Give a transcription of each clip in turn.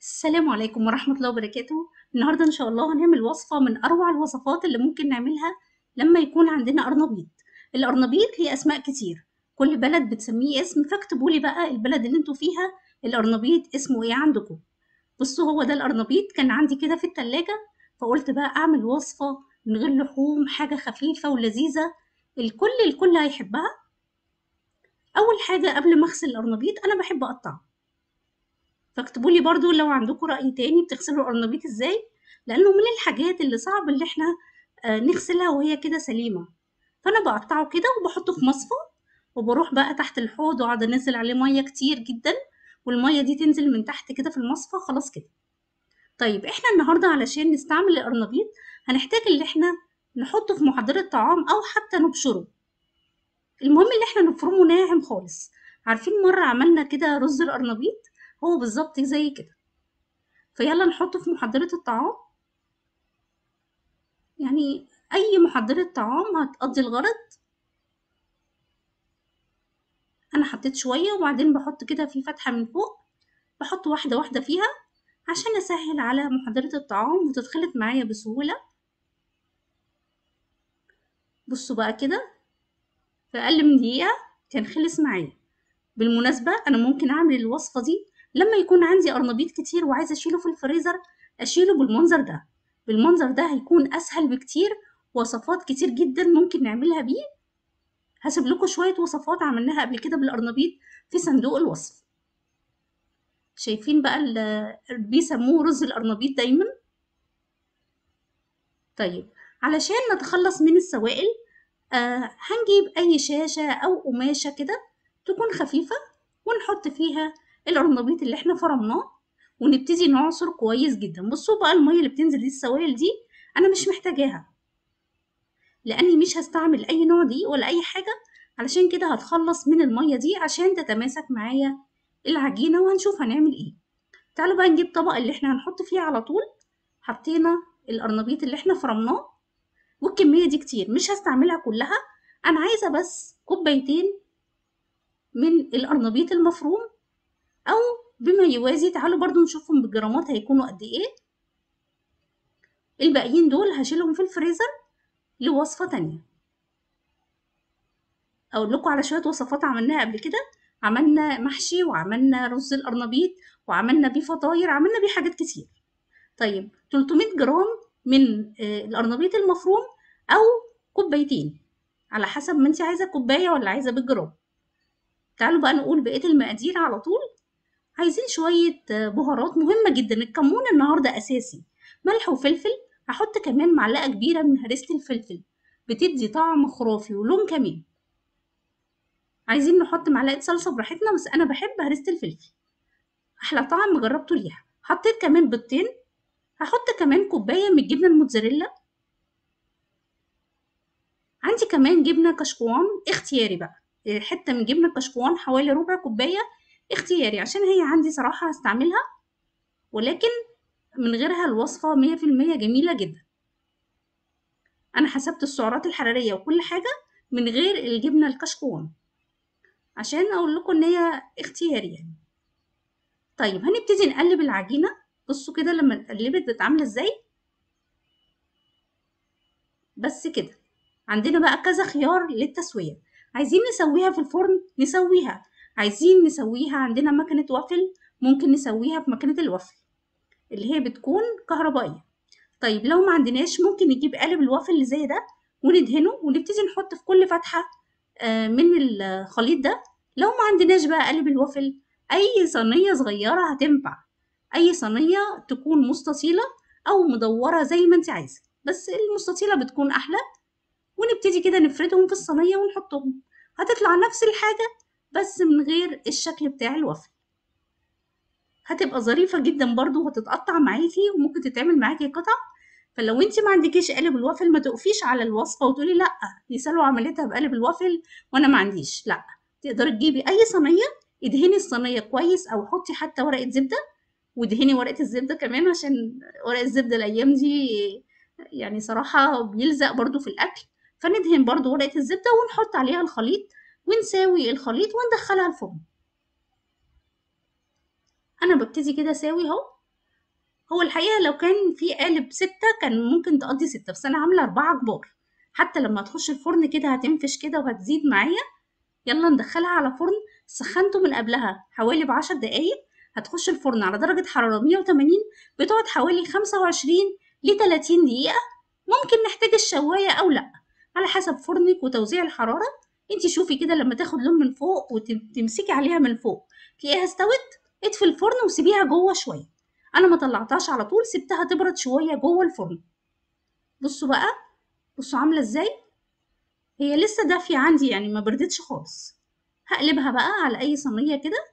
السلام عليكم ورحمة الله وبركاته النهاردة إن شاء الله هنعمل وصفة من أروع الوصفات اللي ممكن نعملها لما يكون عندنا أرنبيط الأرنبيط هي أسماء كتير كل بلد بتسميه اسم فاكتبوا لي بقى البلد اللي انتوا فيها الأرنبيط اسمه إيه عندكم بصوا هو ده الأرنبيط كان عندي كده في التلاجة فقلت بقى أعمل وصفة من غير لحوم حاجة خفيفة ولذيذة الكل الكل هيحبها أول حاجة قبل ما أغسل الأرنبيط أنا بحب أقطعه فاكتبوا لي برضو لو عندكم رأي تاني بتغسلوا القرنبيط ازاي لأنه من الحاجات اللي صعب اللي احنا آه، نغسلها وهي كده سليمة فأنا بقطعه كده وبحطه في مصفى وبروح بقى تحت الحوض وأقعد أنزل عليه مية كتير جدا والمية دي تنزل من تحت كده في المصفى خلاص كده طيب احنا النهاردة علشان نستعمل القرنبيط هنحتاج ان احنا نحطه في محضرة طعام أو حتى نبشره المهم ان احنا نفرمه ناعم خالص عارفين مرة عملنا كده رز القرنبيط هو بالظبط زي كده فيلا نحطه في محضرة الطعام يعني أي محضرة طعام هتقضي الغرض أنا حطيت شوية وبعدين بحط كده في فتحة من فوق بحط واحدة واحدة فيها عشان أسهل على محضرة الطعام وتتخلط معايا بسهولة بصوا بقى كده في أقل من دقيقة كان خلص معايا بالمناسبة أنا ممكن أعمل الوصفة دي لما يكون عندي قرنبيط كتير وعايزه اشيله في الفريزر اشيله بالمنظر ده بالمنظر ده هيكون اسهل بكتير وصفات كتير جدا ممكن نعملها بيه هسيب لكم شويه وصفات عملناها قبل كده بالقرنبيط في صندوق الوصف شايفين بقى بيسموه رز القرنبيط دايما طيب علشان نتخلص من السوائل آه هنجيب اي شاشه او قماشه كده تكون خفيفه ونحط فيها الارنبيط اللي احنا فرمناه ونبتدي نعصر كويس جدا بصوا بقى الميه اللي بتنزل دي السوائل دي انا مش محتاجاها لاني مش هستعمل اي نوع دي ولا اي حاجه علشان كده هتخلص من الميه دي عشان تتماسك معايا العجينه وهنشوف هنعمل ايه تعالوا بقى نجيب طبق اللي احنا هنحط فيه على طول حطينا الارنبيط اللي احنا فرمناه والكميه دي كتير مش هستعملها كلها انا عايزه بس كوبايتين من الارنبيط المفروم أو بما يوازي تعالوا برضو نشوفهم بالجرامات هيكونوا قد إيه الباقيين دول هشيلهم في الفريزر لوصفة تانية أقول لكم على شوية وصفات عملناها قبل كده عملنا محشي وعملنا رز القرنبيط وعملنا بيه فطاير عملنا بيه حاجات كتير طيب 300 جرام من آه، القرنبيط المفروم أو كوبايتين على حسب ما انت عايزة كوباية ولا عايزة بالجرام تعالوا بقى نقول بقية المقادير على طول عايزين شوية آه، بهارات مهمة جدا الكمون النهاردة أساسي ملح وفلفل هحط كمان معلقة كبيرة من هريسة الفلفل بتدي طعم خرافي ولون كمان عايزين نحط معلقة صلصة براحتنا بس أنا بحب هريسة الفلفل أحلى طعم جربته ليها حطيت كمان بيضتين هحط كمان كوباية من الجبنة الموتزاريلا عندي كمان جبنة كشكوان اختياري بقى آه، حتة من جبنة كشكوان حوالي ربع كوباية اختياري عشان هي عندي صراحة هستعملها ولكن من غيرها الوصفة مية في المية جميلة جدا أنا حسبت السعرات الحرارية وكل حاجة من غير الجبنة الكشكول عشان أقول لكم إن هي اختياري يعني طيب هنبتدي نقلب العجينة بصوا كده لما اتقلبت بتعمل ازاي بس كده عندنا بقى كذا خيار للتسوية عايزين نسويها في الفرن نسويها عايزين نسويها عندنا مكنة وافل ممكن نسويها في مكنة الوافل اللي هي بتكون كهربائية طيب لو ما عندناش ممكن نجيب قالب الوافل اللي زي ده وندهنه ونبتدي نحط في كل فتحة آه، من الخليط ده لو ما عندناش بقى قالب الوافل أي صينية صغيرة هتنفع أي صينية تكون مستطيلة أو مدورة زي ما أنت عايزة بس المستطيلة بتكون أحلى ونبتدي كده نفردهم في الصينية ونحطهم هتطلع نفس الحاجة بس من غير الشكل بتاع الوفل هتبقى ظريفة جدا برضو وهتتقطع معاكي وممكن تتعمل معاكي قطع فلو انت ما عندكيش قالب الوافل ما تقفيش على الوصفة وتقولي لا دي سلوى عملتها بقالب الوافل وانا ما عنديش لا تقدري تجيبي اي صينية ادهني الصينية كويس او حطي حتى ورقة زبدة وادهني ورقة الزبدة كمان عشان ورق الزبدة الايام دي يعني صراحة بيلزق برضو في الاكل فندهن برضو ورقة الزبدة ونحط عليها الخليط ونساوي الخليط وندخلها الفرن انا ببتدي كده ساوي اهو هو الحقيقه لو كان في قالب ستة كان ممكن تقضي ستة بس انا عامله اربعة كبار حتى لما تخش الفرن كده هتنفش كده وهتزيد معايا يلا ندخلها على فرن سخنته من قبلها حوالي بعشر دقايق هتخش الفرن على درجة حرارة 180 بتقعد حوالي 25 ل 30 دقيقة ممكن نحتاج الشواية أو لأ على حسب فرنك وتوزيع الحرارة انت شوفي كده لما تاخد لون من فوق وتمسكي عليها من فوق تلاقيها استوت اطفي الفرن وسيبيها جوه شويه انا ما طلعتهاش على طول سبتها تبرد شويه جوه الفرن بصوا بقى بصوا عامله ازاي هي لسه دافيه عندي يعني ما بردتش خالص هقلبها بقى على اي صينيه كده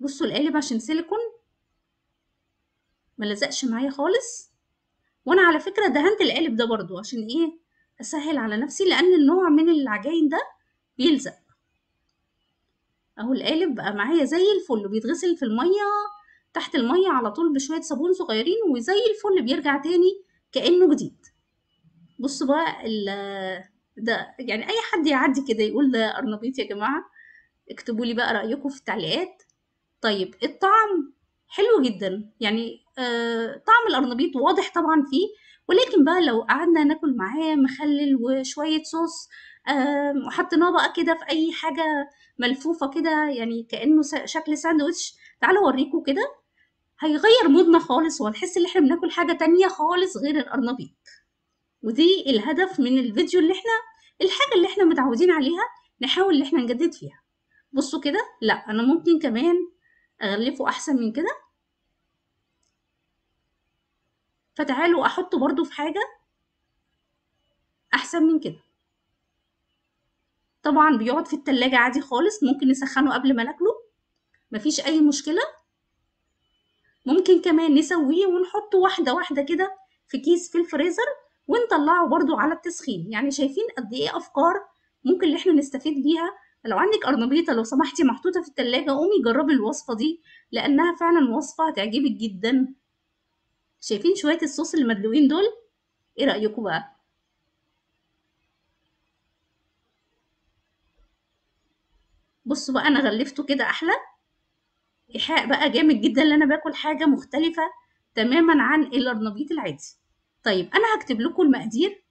بصوا القالب عشان سيليكون ملزقش معايا خالص وانا على فكره دهنت القالب ده برضو عشان ايه اسهل على نفسي لان النوع من العجاين ده بيلزق اهو القالب بقى معايا زي الفل بيتغسل في الميه تحت الميه على طول بشويه صابون صغيرين وزي الفل بيرجع تاني كانه جديد بص بقى ده يعني اي حد يعدي كده يقول ده قرنبيط يا جماعه اكتبوا لي بقى رايكم في التعليقات طيب الطعم حلو جدا يعني آه طعم القرنبيط واضح طبعا فيه ولكن بقى لو قعدنا ناكل معاه مخلل وشوية صوص وحطيناه بقى كده في أي حاجة ملفوفة كده يعني كأنه شكل ساندوتش تعالوا أوريكم كده هيغير مودنا خالص وهنحس إن احنا بناكل حاجة تانية خالص غير الارنبيط ودي الهدف من الفيديو اللي احنا الحاجة اللي احنا متعودين عليها نحاول ان احنا نجدد فيها بصوا كده لا انا ممكن كمان اغلفه احسن من كده فتعالوا احطه برضو في حاجة احسن من كده طبعا بيقعد في التلاجة عادي خالص ممكن نسخنه قبل ما ناكله مفيش اي مشكلة ممكن كمان نسويه ونحطه واحدة واحدة كده في كيس في الفريزر ونطلعه برضو على التسخين يعني شايفين قد ايه افكار ممكن اللي احنا نستفيد بيها لو عندك ارنبيطة لو سمحتي محطوطة في التلاجة قومي جربي الوصفة دي لأنها فعلا وصفة هتعجبك جدا شايفين شوية الصوص المدلوقين دول ايه رأيكم بقى بصوا بقى انا غلفته كده احلى ايحاء بقى جامد جدا ان انا باكل حاجه مختلفه تماما عن الارنبيط العادي طيب انا هكتب لكم المقادير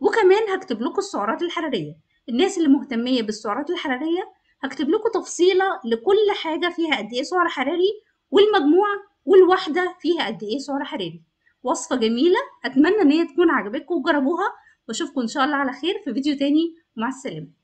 وكمان هكتب لكم السعرات الحراريه الناس اللي مهتميه بالسعرات الحراريه هكتب لكم تفصيله لكل حاجه فيها قد ايه سعر حراري والمجموع والواحدة فيها قد إيه سعر حراري وصفة جميلة أتمنى إن هي تكون عجبتكم وجربوها وأشوفكم إن شاء الله على خير في فيديو تاني مع السلامة